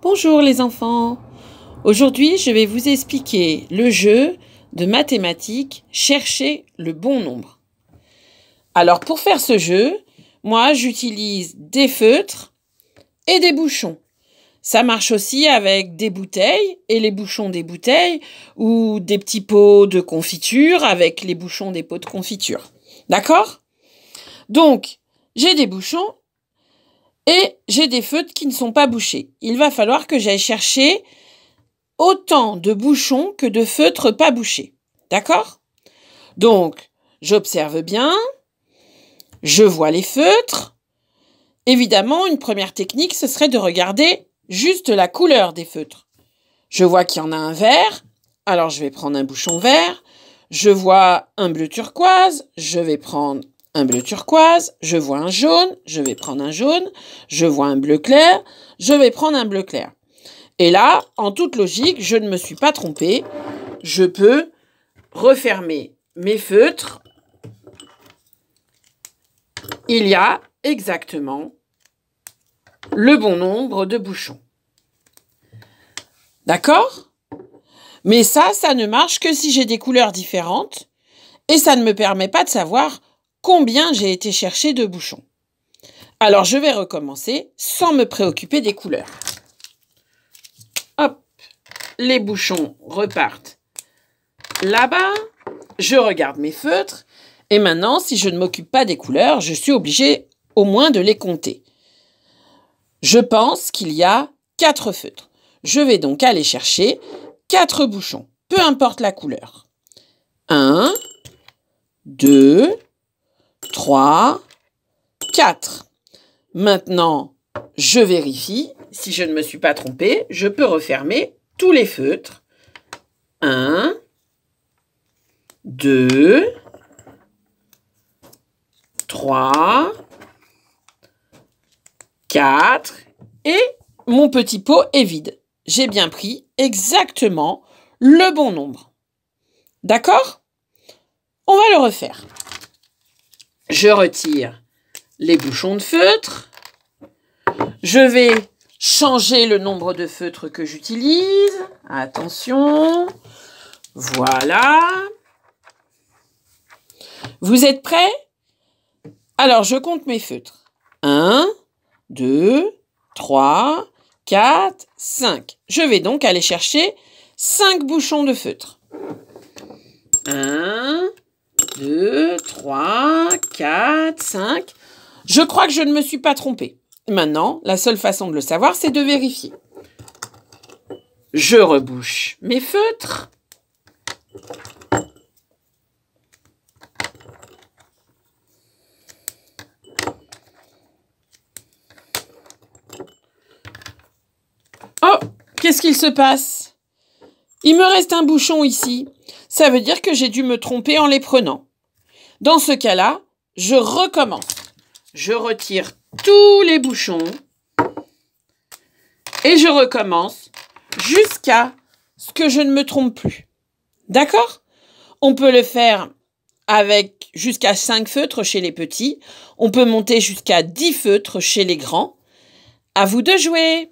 Bonjour les enfants. Aujourd'hui, je vais vous expliquer le jeu de mathématiques chercher le bon nombre. Alors pour faire ce jeu, moi j'utilise des feutres et des bouchons. Ça marche aussi avec des bouteilles et les bouchons des bouteilles ou des petits pots de confiture avec les bouchons des pots de confiture. D'accord Donc, j'ai des bouchons et j'ai des feutres qui ne sont pas bouchés. Il va falloir que j'aille chercher autant de bouchons que de feutres pas bouchés. D'accord Donc, j'observe bien, je vois les feutres. Évidemment, une première technique, ce serait de regarder juste la couleur des feutres. Je vois qu'il y en a un vert, alors je vais prendre un bouchon vert. Je vois un bleu turquoise, je vais prendre bleu turquoise, je vois un jaune, je vais prendre un jaune, je vois un bleu clair, je vais prendre un bleu clair. Et là, en toute logique, je ne me suis pas trompée, je peux refermer mes feutres. Il y a exactement le bon nombre de bouchons. D'accord Mais ça, ça ne marche que si j'ai des couleurs différentes et ça ne me permet pas de savoir combien j'ai été chercher de bouchons. Alors je vais recommencer sans me préoccuper des couleurs. Hop, les bouchons repartent là-bas. Je regarde mes feutres. Et maintenant, si je ne m'occupe pas des couleurs, je suis obligée au moins de les compter. Je pense qu'il y a quatre feutres. Je vais donc aller chercher quatre bouchons, peu importe la couleur. 1, 2, 3, 4. Maintenant, je vérifie. Si je ne me suis pas trompé, je peux refermer tous les feutres. 1, 2, 3, 4. Et mon petit pot est vide. J'ai bien pris exactement le bon nombre. D'accord On va le refaire. Je retire les bouchons de feutre. Je vais changer le nombre de feutres que j'utilise. Attention. Voilà. Vous êtes prêts Alors, je compte mes feutres. 1, 2, 3, 4, 5. Je vais donc aller chercher 5 bouchons de feutre. 1, 2, 3, 4, 5. Je crois que je ne me suis pas trompée. Maintenant, la seule façon de le savoir, c'est de vérifier. Je rebouche mes feutres. Oh, qu'est-ce qu'il se passe Il me reste un bouchon ici. Ça veut dire que j'ai dû me tromper en les prenant. Dans ce cas-là, je recommence. Je retire tous les bouchons et je recommence jusqu'à ce que je ne me trompe plus. D'accord On peut le faire avec jusqu'à 5 feutres chez les petits. On peut monter jusqu'à 10 feutres chez les grands. À vous de jouer